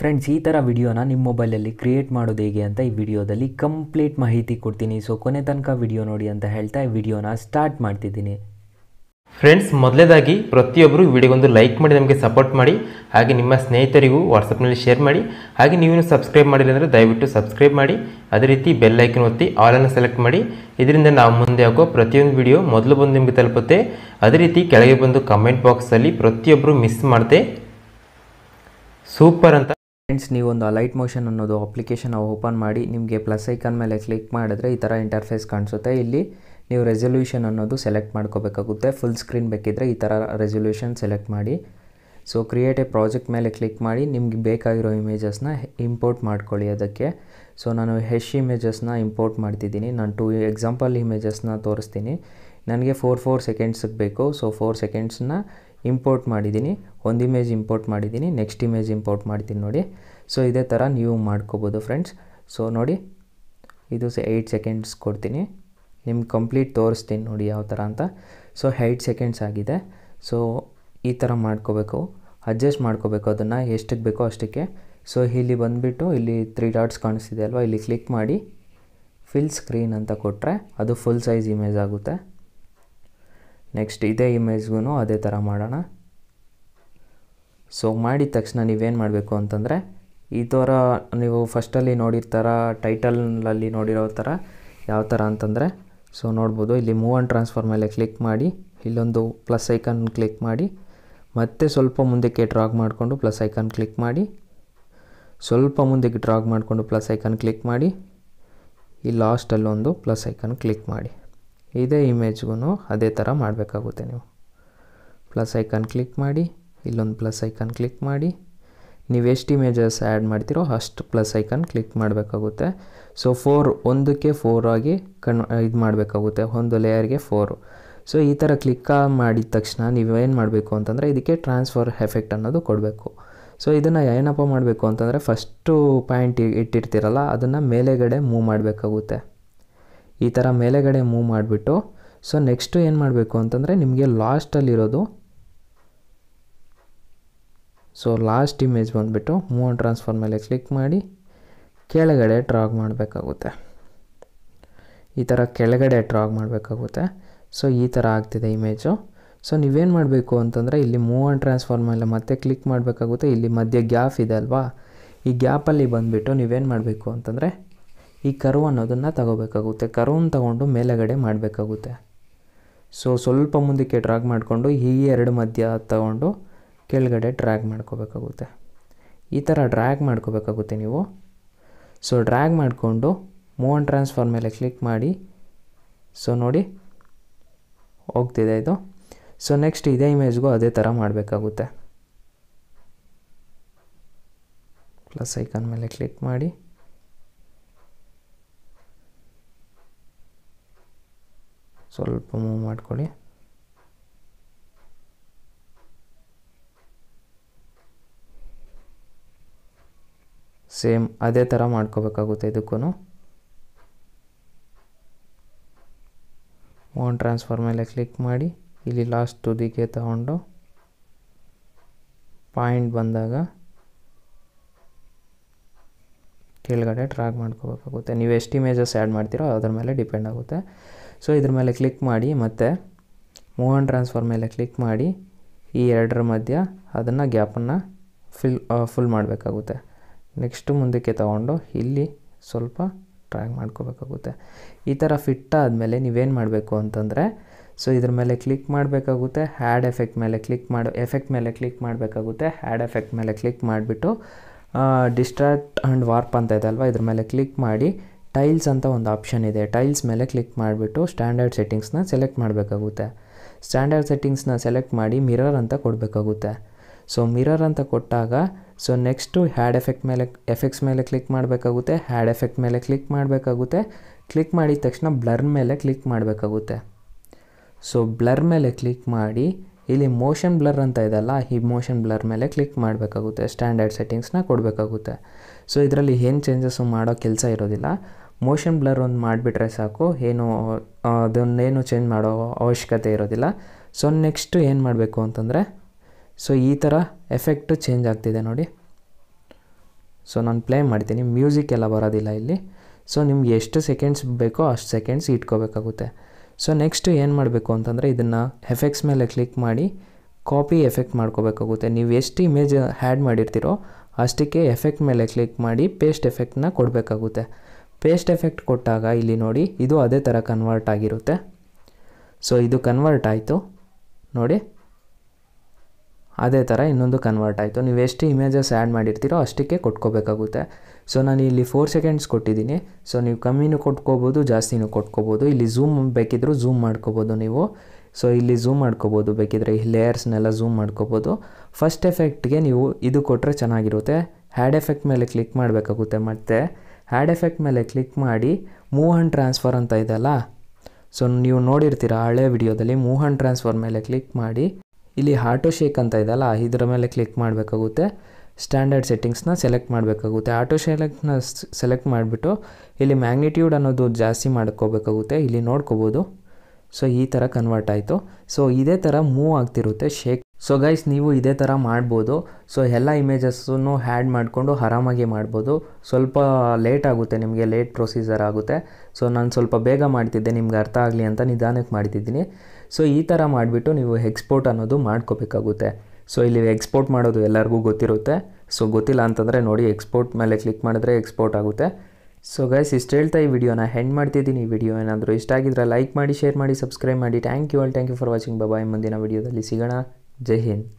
friends ಈ ಥರ ವಿಡಿಯೋನ ನಿಮ್ಮ ಮೊಬೈಲಲ್ಲಿ ಕ್ರಿಯೇಟ್ ಮಾಡೋದು ಹೇಗೆ ಅಂತ ಈ ವಿಡಿಯೋದಲ್ಲಿ ಕಂಪ್ಲೀಟ್ ಮಾಹಿತಿ ಕೊಡ್ತೀನಿ ಸೊ ಕೊನೆ ತನಕ ವಿಡಿಯೋ ನೋಡಿ ಅಂತ ಹೇಳ್ತಾ ಈ ವಿಡಿಯೋನ ಸ್ಟಾರ್ಟ್ ಮಾಡ್ತಿದ್ದೀನಿ ಫ್ರೆಂಡ್ಸ್ ಮೊದಲೇದಾಗಿ ಪ್ರತಿಯೊಬ್ಬರು ವಿಡಿಯೋಗೊಂದು ಲೈಕ್ ಮಾಡಿ ನಮಗೆ ಸಪೋರ್ಟ್ ಮಾಡಿ ಹಾಗೆ ನಿಮ್ಮ ಸ್ನೇಹಿತರಿಗೂ ವಾಟ್ಸಪ್ನಲ್ಲಿ ಶೇರ್ ಮಾಡಿ ಹಾಗೆ ನೀವೇನು ಸಬ್ಸ್ಕ್ರೈಬ್ ಮಾಡಿಲ್ಲ ಅಂದರೆ ದಯವಿಟ್ಟು ಸಬ್ಸ್ಕ್ರೈಬ್ ಮಾಡಿ ಅದೇ ರೀತಿ ಬೆಲ್ ಐಕನ್ ಒತ್ತಿ ಆಲನ್ನು ಸೆಲೆಕ್ಟ್ ಮಾಡಿ ಇದರಿಂದ ನಾವು ಮುಂದೆ ಹಾಕೋ ಪ್ರತಿಯೊಂದು ವಿಡಿಯೋ ಮೊದಲು ಬಂದು ನಿಮಗೆ ತಲುಪುತ್ತೆ ಅದೇ ರೀತಿ ಕೆಳಗೆ ಬಂದು ಕಮೆಂಟ್ ಬಾಕ್ಸಲ್ಲಿ ಪ್ರತಿಯೊಬ್ಬರು ಮಿಸ್ ಮಾಡಿದೆ ಸೂಪರ್ ಅಂತ ಫ್ರೆಂಡ್ಸ್ ನೀವೊಂದು ಅಲೈಟ್ ಮೋಷನ್ ಅನ್ನೋದು ಅಪ್ಲಿಕೇಶನ್ ಓಪನ್ ಮಾಡಿ ನಿಮಗೆ ಪ್ಲಸ್ ಐಕನ್ ಮೇಲೆ ಕ್ಲಿಕ್ ಮಾಡಿದ್ರೆ ಈ ಥರ ಇಂಟರ್ಫೇಸ್ ಕಾಣಿಸುತ್ತೆ ಇಲ್ಲಿ ನೀವು ರೆಸೊಲ್ಯೂಷನ್ ಅನ್ನೋದು ಸೆಲೆಕ್ಟ್ ಮಾಡ್ಕೋಬೇಕಾಗುತ್ತೆ ಫುಲ್ ಸ್ಕ್ರೀನ್ ಬೇಕಿದ್ದರೆ ಈ ಥರ ರೆಸೊಲ್ಯೂಷನ್ ಸೆಲೆಕ್ಟ್ ಮಾಡಿ ಸೊ ಕ್ರಿಯೇಟ್ ಎ ಪ್ರಾಜೆಕ್ಟ್ ಮೇಲೆ ಕ್ಲಿಕ್ ಮಾಡಿ ನಿಮ್ಗೆ ಬೇಕಾಗಿರೋ ಇಮೇಜಸ್ನ ಇಂಪೋರ್ಟ್ ಮಾಡ್ಕೊಳ್ಳಿ ಅದಕ್ಕೆ ಸೊ ನಾನು ಹೆಶ್ ಇಮೇಜಸ್ನ ಇಂಪೋರ್ಟ್ ಮಾಡ್ತಿದ್ದೀನಿ ನಾನು ಟು ಎಕ್ಸಾಂಪಲ್ ಇಮೇಜಸ್ನ ತೋರಿಸ್ತೀನಿ ನನಗೆ ಫೋರ್ ಫೋರ್ ಸೆಕೆಂಡ್ಸಿಗೆ ಬೇಕು ಸೊ ಫೋರ್ ಸೆಕೆಂಡ್ಸನ್ನ ಇಂಪೋರ್ಟ್ ಮಾಡಿದ್ದೀನಿ ಒಂದು ಇಮೇಜ್ ಇಂಪೋರ್ಟ್ ಮಾಡಿದ್ದೀನಿ ನೆಕ್ಸ್ಟ್ ಇಮೇಜ್ ಇಂಪೋರ್ಟ್ ಮಾಡ್ತೀನಿ ನೋಡಿ ಸೊ ಇದೇ ಥರ ನೀವು ಮಾಡ್ಕೋಬೋದು ಫ್ರೆಂಡ್ಸ್ ಸೊ ನೋಡಿ ಇದು ಸ ಏಯ್ಟ್ ಸೆಕೆಂಡ್ಸ್ ಕೊಡ್ತೀನಿ ನಿಮ್ಗೆ ಕಂಪ್ಲೀಟ್ ತೋರಿಸ್ತೀನಿ ನೋಡಿ ಯಾವ ಥರ ಅಂತ ಸೊ ಏಯ್ಟ್ ಸೆಕೆಂಡ್ಸ್ ಆಗಿದೆ ಸೊ ಈ ಥರ ಮಾಡ್ಕೋಬೇಕು ಅಡ್ಜಸ್ಟ್ ಮಾಡ್ಕೋಬೇಕು ಅದನ್ನು ಎಷ್ಟಕ್ಕೆ ಬೇಕೋ ಅಷ್ಟಕ್ಕೆ ಸೊ ಇಲ್ಲಿ ಬಂದುಬಿಟ್ಟು ಇಲ್ಲಿ ತ್ರೀ ಡಾಟ್ಸ್ ಕಾಣಿಸ್ತಿದೆ ಅಲ್ವಾ ಇಲ್ಲಿ ಕ್ಲಿಕ್ ಮಾಡಿ ಫಿಲ್ ಸ್ಕ್ರೀನ್ ಅಂತ ಕೊಟ್ಟರೆ ಅದು ಫುಲ್ ಸೈಜ್ ಇಮೇಜ್ ಆಗುತ್ತೆ ನೆಕ್ಸ್ಟ್ ಇದೇ ಇಮೇಜ್ಗೂ ಅದೇ ಥರ ಮಾಡೋಣ ಸೊ ಮಾಡಿದ ತಕ್ಷಣ ನೀವೇನು ಮಾಡಬೇಕು ಅಂತಂದರೆ ಈ ಥರ ನೀವು ಫಸ್ಟಲ್ಲಿ ನೋಡಿರ್ತಾರ ಟೈಟಲ್ನಲ್ಲಿ ನೋಡಿರೋ ಥರ ಯಾವ ಥರ ಅಂತಂದರೆ ಸೊ ನೋಡ್ಬೋದು ಇಲ್ಲಿ ಮೂವ್ ಆ್ಯಂಡ್ ಟ್ರಾನ್ಸ್ಫರ್ ಮೇಲೆ ಕ್ಲಿಕ್ ಮಾಡಿ ಇಲ್ಲೊಂದು ಪ್ಲಸ್ ಐಕನ್ ಕ್ಲಿಕ್ ಮಾಡಿ ಮತ್ತೆ ಸ್ವಲ್ಪ ಮುಂದಕ್ಕೆ ಡ್ರಾಗ್ ಮಾಡಿಕೊಂಡು ಪ್ಲಸ್ ಐಕನ್ ಕ್ಲಿಕ್ ಮಾಡಿ ಸ್ವಲ್ಪ ಮುಂದಕ್ಕೆ ಡ್ರಾಗ್ ಮಾಡಿಕೊಂಡು ಪ್ಲಸ್ ಐಕನ್ ಕ್ಲಿಕ್ ಮಾಡಿ ಈ ಲಾಸ್ಟಲ್ಲೊಂದು ಪ್ಲಸ್ ಐಕನ್ ಕ್ಲಿಕ್ ಮಾಡಿ ಇದೇ ಇಮೇಜ್ಗೂ ಅದೇ ಥರ ಮಾಡಬೇಕಾಗುತ್ತೆ ನೀವು ಪ್ಲಸ್ ಐಕನ್ ಕ್ಲಿಕ್ ಮಾಡಿ ಇಲ್ಲೊಂದು ಪ್ಲಸ್ ಐಕನ್ ಕ್ಲಿಕ್ ಮಾಡಿ ನೀವು ಎಷ್ಟು ಇಮೇಜಸ್ ಆ್ಯಡ್ ಮಾಡ್ತೀರೋ ಅಷ್ಟು ಪ್ಲಸ್ ಐಕನ್ ಕ್ಲಿಕ್ ಮಾಡಬೇಕಾಗುತ್ತೆ ಸೊ ಫೋರ್ ಒಂದಕ್ಕೆ ಫೋರ್ ಆಗಿ ಕನ್ ಇದು ಮಾಡಬೇಕಾಗುತ್ತೆ ಒಂದು ಲೇಯರ್ಗೆ ಫೋರು ಸೊ ಈ ಥರ ಕ್ಲಿಕ್ ಮಾಡಿದ ತಕ್ಷಣ ನೀವೇನು ಮಾಡಬೇಕು ಅಂತಂದರೆ ಇದಕ್ಕೆ ಟ್ರಾನ್ಸ್ಫರ್ ಎಫೆಕ್ಟ್ ಅನ್ನೋದು ಕೊಡಬೇಕು ಸೊ ಇದನ್ನು ಏನಪ್ಪ ಮಾಡಬೇಕು ಅಂತಂದರೆ ಫಸ್ಟು ಪಾಯಿಂಟ್ ಇಟ್ಟಿರ್ತೀರಲ್ಲ ಅದನ್ನು ಮೇಲೆಗಡೆ ಮೂವ್ ಮಾಡಬೇಕಾಗುತ್ತೆ ಈ ಥರ ಮೇಲೆಗಡೆ ಮೂವ್ ಮಾಡಿಬಿಟ್ಟು ಸೊ ನೆಕ್ಸ್ಟು ಏನು ಮಾಡಬೇಕು ಅಂತಂದರೆ ನಿಮಗೆ ಲಾಸ್ಟಲ್ಲಿರೋದು ಸೊ ಲಾಸ್ಟ್ ಇಮೇಜ್ ಬಂದುಬಿಟ್ಟು ಮೂವ್ ಆನ್ ಟ್ರಾನ್ಸ್ಫರ್ ಮೇಲೆ ಕ್ಲಿಕ್ ಮಾಡಿ ಕೆಳಗಡೆ ಡ್ರಾಗ್ ಮಾಡಬೇಕಾಗುತ್ತೆ ಈ ಥರ ಕೆಳಗಡೆ ಡ್ರಾಗ್ ಮಾಡಬೇಕಾಗುತ್ತೆ ಸೊ ಈ ಥರ ಆಗ್ತಿದೆ ಇಮೇಜು ಸೊ ನೀವೇನು ಮಾಡಬೇಕು ಅಂತಂದರೆ ಇಲ್ಲಿ ಮೂವ್ ಆನ್ ಟ್ರಾನ್ಸ್ಫಾರ್ಮ್ ಮೇಲೆ ಮತ್ತೆ ಕ್ಲಿಕ್ ಮಾಡಬೇಕಾಗುತ್ತೆ ಇಲ್ಲಿ ಮಧ್ಯೆ ಗ್ಯಾಪ್ ಇದೆ ಅಲ್ವಾ ಈ ಗ್ಯಾಪಲ್ಲಿ ಬಂದುಬಿಟ್ಟು ನೀವೇನು ಮಾಡಬೇಕು ಅಂತಂದರೆ ಈ ಕರು ಅನ್ನೋದನ್ನು ತಗೋಬೇಕಾಗುತ್ತೆ ಕರುವನ್ನು ತಗೊಂಡು ಮೇಲಗಡೆ ಮಾಡಬೇಕಾಗುತ್ತೆ ಸೊ ಸ್ವಲ್ಪ ಮುಂದಕ್ಕೆ ಡ್ರ್ಯಾಗ್ ಮಾಡಿಕೊಂಡು ಈ ಎರಡು ಮಧ್ಯ ತಗೊಂಡು ಕೆಳಗಡೆ ಡ್ರ್ಯಾಗ್ ಮಾಡ್ಕೋಬೇಕಾಗುತ್ತೆ ಈ ಥರ ಡ್ರ್ಯಾಗ್ ಮಾಡ್ಕೋಬೇಕಾಗುತ್ತೆ ನೀವು ಸೊ ಡ್ರ್ಯಾಗ್ ಮಾಡಿಕೊಂಡು ಮೂವ್ ಟ್ರಾನ್ಸ್ಫಾರ್ ಟ್ರಾನ್ಸ್ಫರ್ ಮೇಲೆ ಕ್ಲಿಕ್ ಮಾಡಿ ಸೊ ನೋಡಿ ಹೋಗ್ತಿದೆ ಇದು ಸೊ ನೆಕ್ಸ್ಟ್ ಇದೇ ಇಮೇಜ್ಗೂ ಅದೇ ಥರ ಮಾಡಬೇಕಾಗುತ್ತೆ ಪ್ಲಸ್ ಐಕಾನ್ ಮೇಲೆ ಕ್ಲಿಕ್ ಮಾಡಿ ಸ್ವಲ್ಪ ಮೂವ್ ಮಾಡ್ಕೊಳ್ಳಿ ಸೇಮ್ ಅದೇ ಥರ ಮಾಡ್ಕೋಬೇಕಾಗುತ್ತೆ ಇದಕ್ಕೂ ಓನ್ ಟ್ರಾನ್ಸ್ಫರ್ ಮೇಲೆ ಕ್ಲಿಕ್ ಮಾಡಿ ಇಲ್ಲಿ ಲಾಸ್ಟ್ ತುದಿಗೆ ತಗೊಂಡು ಪಾಯಿಂಟ್ ಬಂದಾಗ ಕೆಳಗಡೆ ಟ್ರ್ಯಾಗ್ ಮಾಡ್ಕೋಬೇಕಾಗುತ್ತೆ ನೀವು ಎಷ್ಟು ಇಮೇಜಸ್ ಆ್ಯಡ್ ಮಾಡ್ತೀರೋ ಅದ್ರ ಮೇಲೆ ಡಿಪೆಂಡ್ ಆಗುತ್ತೆ ಸೊ ಇದ್ರ ಮೇಲೆ ಕ್ಲಿಕ್ ಮಾಡಿ ಮತ್ತು ಮೂವ್ ಆ್ಯಂಡ್ ಟ್ರಾನ್ಸ್ಫರ್ ಮೇಲೆ ಕ್ಲಿಕ್ ಮಾಡಿ ಈ ಎರಡರ ಮಧ್ಯ ಅದನ್ನು ಗ್ಯಾಪನ್ನು ಫಿಲ್ ಫುಲ್ ಮಾಡಬೇಕಾಗುತ್ತೆ ನೆಕ್ಸ್ಟ್ ಮುಂದಕ್ಕೆ ತಗೊಂಡು ಇಲ್ಲಿ ಸ್ವಲ್ಪ ಟ್ರ್ಯಾಗ್ ಮಾಡ್ಕೋಬೇಕಾಗುತ್ತೆ ಈ ಥರ ಫಿಟ್ ಆದಮೇಲೆ ನೀವೇನು ಮಾಡಬೇಕು ಅಂತಂದರೆ ಸೊ ಇದ್ರ ಮೇಲೆ ಕ್ಲಿಕ್ ಮಾಡಬೇಕಾಗುತ್ತೆ ಹ್ಯಾಡ್ ಎಫೆಕ್ಟ್ ಮೇಲೆ ಕ್ಲಿಕ್ ಮಾಡಿ ಎಫೆಕ್ಟ್ ಮೇಲೆ ಕ್ಲಿಕ್ ಮಾಡಬೇಕಾಗುತ್ತೆ ಹ್ಯಾಡ್ ಎಫೆಕ್ಟ್ ಮೇಲೆ ಕ್ಲಿಕ್ ಮಾಡಿಬಿಟ್ಟು ಡಿಸ್ಟ್ರಾಕ್ಟ್ ಆ್ಯಂಡ್ ವಾರ್ಪ್ ಅಂತ ಇದೆ ಅಲ್ವಾ ಇದ್ರ ಮೇಲೆ ಕ್ಲಿಕ್ ಮಾಡಿ ಟೈಲ್ಸ್ ಅಂತ ಒಂದು ಆಪ್ಷನ್ ಇದೆ ಟೈಲ್ಸ್ ಮೇಲೆ ಕ್ಲಿಕ್ ಮಾಡಿಬಿಟ್ಟು ಸ್ಟ್ಯಾಂಡರ್ಡ್ ಸೆಟ್ಟಿಂಗ್ಸ್ನ ಸೆಲೆಕ್ಟ್ ಮಾಡಬೇಕಾಗುತ್ತೆ ಸ್ಟ್ಯಾಂಡರ್ಡ್ ಸೆಟ್ಟಿಂಗ್ಸ್ನ ಸೆಲೆಕ್ಟ್ ಮಾಡಿ ಮಿರರ್ ಅಂತ ಕೊಡಬೇಕಾಗುತ್ತೆ ಸೊ ಮಿರರ್ ಅಂತ ಕೊಟ್ಟಾಗ ಸೊ ನೆಕ್ಸ್ಟು ಹ್ಯಾಡ್ ಎಫೆಕ್ಟ್ ಮೇಲೆ ಎಫೆಕ್ಟ್ಸ್ ಮೇಲೆ ಕ್ಲಿಕ್ ಮಾಡಬೇಕಾಗುತ್ತೆ ಹ್ಯಾಡ್ ಎಫೆಕ್ಟ್ ಮೇಲೆ ಕ್ಲಿಕ್ ಮಾಡಬೇಕಾಗುತ್ತೆ ಕ್ಲಿಕ್ ಮಾಡಿದ ತಕ್ಷಣ ಬ್ಲರ್ ಮೇಲೆ ಕ್ಲಿಕ್ ಮಾಡಬೇಕಾಗುತ್ತೆ ಸೊ ಬ್ಲರ್ ಮೇಲೆ ಕ್ಲಿಕ್ ಮಾಡಿ ಇಲ್ಲಿ ಮೋಷನ್ ಬ್ಲರ್ ಅಂತ ಇದೆಯಲ್ಲ ಈ ಮೋಷನ್ ಬ್ಲರ್ ಮೇಲೆ ಕ್ಲಿಕ್ ಮಾಡಬೇಕಾಗುತ್ತೆ ಸ್ಟ್ಯಾಂಡರ್ಡ್ ಸೆಟ್ಟಿಂಗ್ಸ್ನ ಕೊಡಬೇಕಾಗುತ್ತೆ ಸೊ ಇದರಲ್ಲಿ ಏನು ಚೇಂಜಸ್ಸು ಮಾಡೋ ಕೆಲಸ ಇರೋದಿಲ್ಲ ಮೋಷನ್ ಬ್ಲರ್ ಒಂದು ಮಾಡಿಬಿಟ್ರೆ ಸಾಕು ಏನು ಅದನ್ನೇನು ಚೇಂಜ್ ಮಾಡೋ ಅವಶ್ಯಕತೆ ಇರೋದಿಲ್ಲ ಸೊ ನೆಕ್ಸ್ಟು ಏನು ಮಾಡಬೇಕು ಅಂತಂದರೆ ಸೊ ಈ ಥರ ಎಫೆಕ್ಟು ಚೇಂಜ್ ಆಗ್ತಿದೆ ನೋಡಿ ಸೊ ನಾನು ಪ್ಲೇ ಮಾಡ್ತೀನಿ ಮ್ಯೂಸಿಕ್ ಎಲ್ಲ ಬರೋದಿಲ್ಲ ಇಲ್ಲಿ ಸೊ ನಿಮ್ಗೆ ಎಷ್ಟು ಸೆಕೆಂಡ್ಸ್ ಬೇಕೋ ಅಷ್ಟು ಸೆಕೆಂಡ್ಸ್ ಇಟ್ಕೋಬೇಕಾಗುತ್ತೆ ಸೊ ನೆಕ್ಸ್ಟ್ ಏನು ಮಾಡಬೇಕು ಅಂತಂದರೆ ಇದನ್ನು ಎಫೆಕ್ಟ್ಸ್ ಮೇಲೆ ಕ್ಲಿಕ್ ಮಾಡಿ ಕಾಪಿ ಎಫೆಕ್ಟ್ ಮಾಡ್ಕೋಬೇಕಾಗುತ್ತೆ ನೀವು ಎಷ್ಟು ಇಮೇಜ್ ಹ್ಯಾಡ್ ಮಾಡಿರ್ತೀರೋ ಅಷ್ಟಕ್ಕೆ ಎಫೆಕ್ಟ್ ಮೇಲೆ ಕ್ಲಿಕ್ ಮಾಡಿ ಪೇಸ್ಟ್ ಎಫೆಕ್ಟ್ನ ಕೊಡಬೇಕಾಗುತ್ತೆ ಪೇಸ್ಟ್ ಎಫೆಕ್ಟ್ ಕೊಟ್ಟಾಗ ಇಲ್ಲಿ ನೋಡಿ ಇದು ಅದೇ ಥರ ಕನ್ವರ್ಟ್ ಆಗಿರುತ್ತೆ ಸೊ ಇದು ಕನ್ವರ್ಟ್ ಆಯಿತು ನೋಡಿ ಅದೇ ಥರ ಇನ್ನೊಂದು ಕನ್ವರ್ಟ್ ಆಯಿತು ನೀವು ಎಷ್ಟು ಇಮೇಜಸ್ ಆ್ಯಡ್ ಮಾಡಿರ್ತೀರೋ ಅಷ್ಟಕ್ಕೆ ಕೊಟ್ಕೋಬೇಕಾಗುತ್ತೆ ಸೊ ನಾನು ಇಲ್ಲಿ ಫೋರ್ ಸೆಕೆಂಡ್ಸ್ ಕೊಟ್ಟಿದ್ದೀನಿ ಸೊ ನೀವು ಕಮ್ಮಿನೂ ಕೊಟ್ಕೋಬೋದು ಜಾಸ್ತಿನೂ ಕೊಟ್ಕೋಬೋದು ಇಲ್ಲಿ ಝೂಮ್ ಬೇಕಿದ್ದರೂ ಝೂಮ್ ಮಾಡ್ಕೋಬೋದು ನೀವು ಸೊ ಇಲ್ಲಿ ಝೂಮ್ ಮಾಡ್ಕೋಬೋದು ಬೇಕಿದ್ರೆ ಈ ಲೇಯರ್ಸ್ನೆಲ್ಲ ಝೂಮ್ ಮಾಡ್ಕೋಬೋದು ಫಸ್ಟ್ ಎಫೆಕ್ಟ್ಗೆ ನೀವು ಇದು ಕೊಟ್ಟರೆ ಚೆನ್ನಾಗಿರುತ್ತೆ ಹ್ಯಾಡ್ ಎಫೆಕ್ಟ್ ಮೇಲೆ ಕ್ಲಿಕ್ ಮಾಡಬೇಕಾಗುತ್ತೆ ಮತ್ತು ಹ್ಯಾಡ್ ಎಫೆಕ್ಟ್ ಮೇಲೆ ಕ್ಲಿಕ್ ಮಾಡಿ ಮೂವ್ ಆ್ಯಂಡ್ ಟ್ರಾನ್ಸ್ಫರ್ ಅಂತ ಇದೆಯಲ್ಲ ಸೊ ನೀವು ನೋಡಿರ್ತೀರ ಹಳೆ ವಿಡಿಯೋದಲ್ಲಿ ಮೂವ್ ಆ್ಯಂಡ್ ಟ್ರಾನ್ಸ್ಫರ್ ಮೇಲೆ ಕ್ಲಿಕ್ ಮಾಡಿ ಇಲ್ಲಿ ಆಟೋ ಶೇಕ್ ಅಂತ ಇದೆಯಲ್ಲ ಇದರ ಮೇಲೆ ಕ್ಲಿಕ್ ಮಾಡಬೇಕಾಗುತ್ತೆ ಸ್ಟ್ಯಾಂಡರ್ಡ್ ಸೆಟ್ಟಿಂಗ್ಸ್ನ ಸೆಲೆಕ್ಟ್ ಮಾಡಬೇಕಾಗುತ್ತೆ ಆಟೋ ಶೇಲೆಕ್ಟ್ನ ಸೆಲೆಕ್ಟ್ ಮಾಡಿಬಿಟ್ಟು ಇಲ್ಲಿ ಮ್ಯಾಗ್ನಿಟ್ಯೂಡ್ ಅನ್ನೋದು ಜಾಸ್ತಿ ಮಾಡ್ಕೋಬೇಕಾಗುತ್ತೆ ಇಲ್ಲಿ ನೋಡ್ಕೋಬೋದು ಸೊ ಈ ಥರ ಕನ್ವರ್ಟ್ ಆಯಿತು ಸೊ ಇದೇ ಥರ ಮೂವ್ ಆಗ್ತಿರುತ್ತೆ ಶೇಕ್ ಸೊ ಗೈಸ್ ನೀವು ಇದೇ ಥರ ಮಾಡ್ಬೋದು ಸೊ ಎಲ್ಲ ಇಮೇಜಸ್ಸನ್ನು ಹ್ಯಾಡ್ ಮಾಡಿಕೊಂಡು ಆರಾಮಾಗಿ ಮಾಡ್ಬೋದು ಸ್ವಲ್ಪ ಲೇಟ್ ಆಗುತ್ತೆ ನಿಮಗೆ ಲೇಟ್ ಪ್ರೊಸೀಜರ್ ಆಗುತ್ತೆ ಸೊ ನಾನು ಸ್ವಲ್ಪ ಬೇಗ ಮಾಡ್ತಿದ್ದೆ ನಿಮ್ಗೆ ಅರ್ಥ ಆಗಲಿ ಅಂತ ನಿಧಾನಕ್ಕೆ ಮಾಡ್ತಿದ್ದೀನಿ ಸೊ ಈ ಥರ ಮಾಡಿಬಿಟ್ಟು ನೀವು ಎಕ್ಸ್ಪೋರ್ಟ್ ಅನ್ನೋದು ಮಾಡ್ಕೋಬೇಕಾಗುತ್ತೆ ಸೊ ಇಲ್ಲಿ ಎಕ್ಸ್ಪೋರ್ಟ್ ಮಾಡೋದು ಎಲ್ಲರಿಗೂ ಗೊತ್ತಿರುತ್ತೆ ಸೊ ಗೊತ್ತಿಲ್ಲ ಅಂತಂದರೆ ನೋಡಿ ಎಕ್ಸ್ಪೋರ್ಟ್ ಮೇಲೆ ಕ್ಲಿಕ್ ಮಾಡಿದ್ರೆ ಎಕ್ಸ್ಪೋರ್ಟ್ ಆಗುತ್ತೆ ಸೊ ಗೈಸ್ ಇಷ್ಟು ಹೇಳ್ತಾ ಈ ವಿಡಿಯೋನ ಹೆಂಡ್ ಮಾಡ್ತಿದ್ದೀನಿ ಈ ವಿಡಿಯೋ ಏನಾದರೂ ಇಷ್ಟ ಆಗಿದ್ರೆ ಲೈಕ್ ಮಾಡಿ ಶೇರ್ ಮಾಡಿ ಸಬ್ಸ್ಕ್ರೈಬ್ ಮಾಡಿ thank you all thank you for watching bye ಮುಂದಿನ ವಿಡಿಯೋದಲ್ಲಿ ಸಿಗೋಣ 执行。